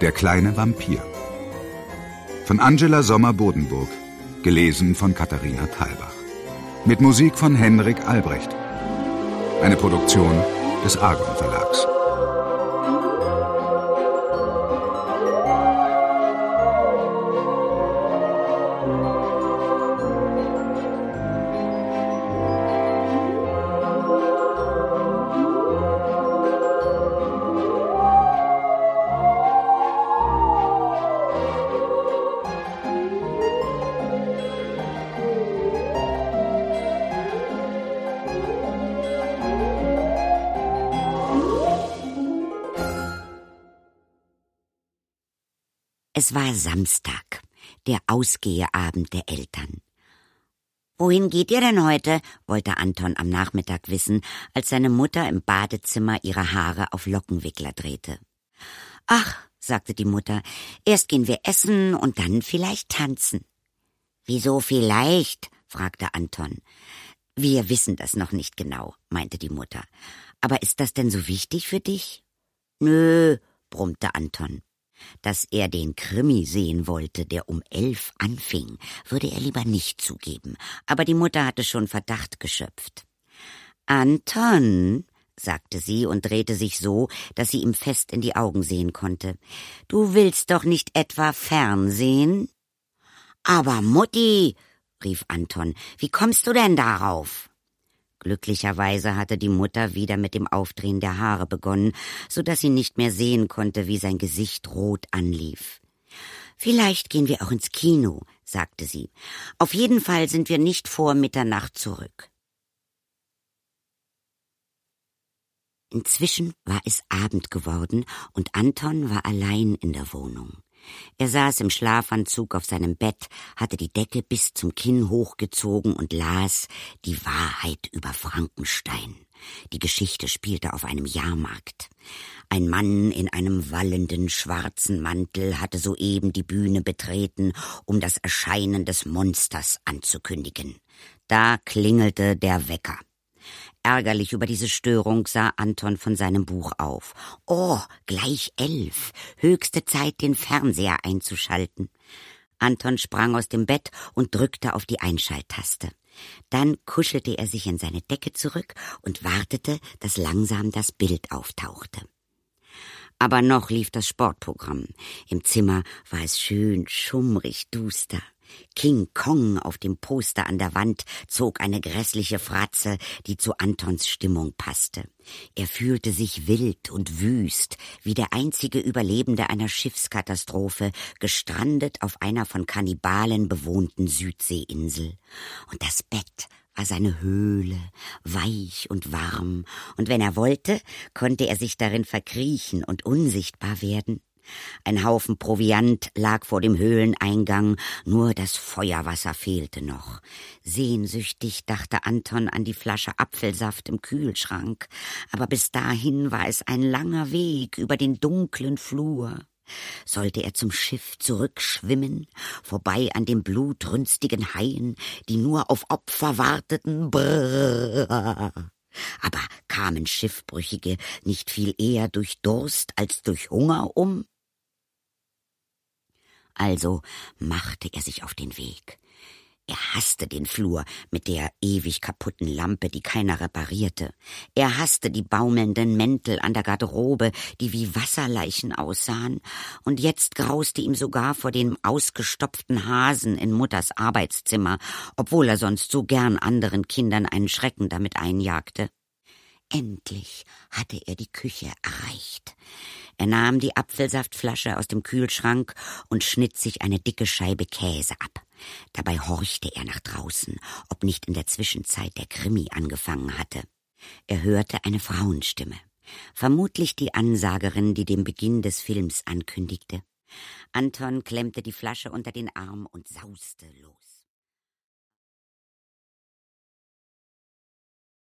Der kleine Vampir. Von Angela Sommer-Bodenburg. Gelesen von Katharina Thalbach. Mit Musik von Henrik Albrecht. Eine Produktion des Argon Verlags. Es war Samstag, der Ausgeheabend der Eltern. Wohin geht ihr denn heute? wollte Anton am Nachmittag wissen, als seine Mutter im Badezimmer ihre Haare auf Lockenwickler drehte. Ach, sagte die Mutter, erst gehen wir essen und dann vielleicht tanzen. Wieso vielleicht? fragte Anton. Wir wissen das noch nicht genau, meinte die Mutter. Aber ist das denn so wichtig für dich? Nö, brummte Anton. Dass er den Krimi sehen wollte, der um elf anfing, würde er lieber nicht zugeben, aber die Mutter hatte schon Verdacht geschöpft. Anton, sagte sie und drehte sich so, dass sie ihm fest in die Augen sehen konnte. Du willst doch nicht etwa Fernsehen? Aber Mutti, rief Anton, wie kommst du denn darauf? Glücklicherweise hatte die Mutter wieder mit dem Aufdrehen der Haare begonnen, so dass sie nicht mehr sehen konnte, wie sein Gesicht rot anlief. Vielleicht gehen wir auch ins Kino, sagte sie. Auf jeden Fall sind wir nicht vor Mitternacht zurück. Inzwischen war es Abend geworden und Anton war allein in der Wohnung. Er saß im Schlafanzug auf seinem Bett, hatte die Decke bis zum Kinn hochgezogen und las die Wahrheit über Frankenstein. Die Geschichte spielte auf einem Jahrmarkt. Ein Mann in einem wallenden schwarzen Mantel hatte soeben die Bühne betreten, um das Erscheinen des Monsters anzukündigen. Da klingelte der Wecker. Ärgerlich über diese Störung sah Anton von seinem Buch auf. Oh, gleich elf. Höchste Zeit, den Fernseher einzuschalten. Anton sprang aus dem Bett und drückte auf die Einschalttaste. Dann kuschelte er sich in seine Decke zurück und wartete, dass langsam das Bild auftauchte. Aber noch lief das Sportprogramm. Im Zimmer war es schön schummrig duster. King Kong auf dem Poster an der Wand zog eine grässliche Fratze, die zu Antons Stimmung passte. Er fühlte sich wild und wüst, wie der einzige Überlebende einer Schiffskatastrophe, gestrandet auf einer von Kannibalen bewohnten Südseeinsel. Und das Bett war seine Höhle, weich und warm, und wenn er wollte, konnte er sich darin verkriechen und unsichtbar werden. Ein Haufen Proviant lag vor dem Höhleneingang, nur das Feuerwasser fehlte noch. Sehnsüchtig dachte Anton an die Flasche Apfelsaft im Kühlschrank, aber bis dahin war es ein langer Weg über den dunklen Flur. Sollte er zum Schiff zurückschwimmen, vorbei an den blutrünstigen Haien, die nur auf Opfer warteten? Brrr. Aber kamen Schiffbrüchige nicht viel eher durch Durst als durch Hunger um? Also machte er sich auf den Weg. Er hasste den Flur mit der ewig kaputten Lampe, die keiner reparierte. Er hasste die baumelnden Mäntel an der Garderobe, die wie Wasserleichen aussahen. Und jetzt grauste ihm sogar vor dem ausgestopften Hasen in Mutters Arbeitszimmer, obwohl er sonst so gern anderen Kindern einen Schrecken damit einjagte. Endlich hatte er die Küche erreicht. Er nahm die Apfelsaftflasche aus dem Kühlschrank und schnitt sich eine dicke Scheibe Käse ab. Dabei horchte er nach draußen, ob nicht in der Zwischenzeit der Krimi angefangen hatte. Er hörte eine Frauenstimme, vermutlich die Ansagerin, die den Beginn des Films ankündigte. Anton klemmte die Flasche unter den Arm und sauste los.